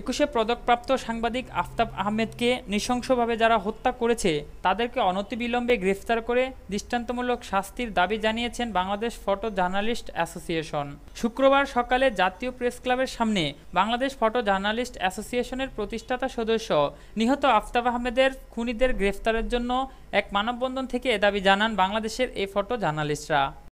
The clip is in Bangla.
একুশে পদকপ্রাপ্ত সাংবাদিক আফতাব আহমেদকে নৃশংসভাবে যারা হত্যা করেছে তাদেরকে অনতিবিলম্বে গ্রেফতার করে দৃষ্টান্তমূলক শাস্তির দাবি জানিয়েছেন বাংলাদেশ ফটো জার্নালিস্ট অ্যাসোসিয়েশন শুক্রবার সকালে জাতীয় প্রেস ক্লাবের সামনে বাংলাদেশ ফটো জার্নালিস্ট অ্যাসোসিয়েশনের প্রতিষ্ঠাতা সদস্য নিহত আফতাব আহমেদের খুনিদের গ্রেফতারের জন্য এক মানববন্ধন থেকে এ দাবি জানান বাংলাদেশের এই ফটো জার্নালিস্টরা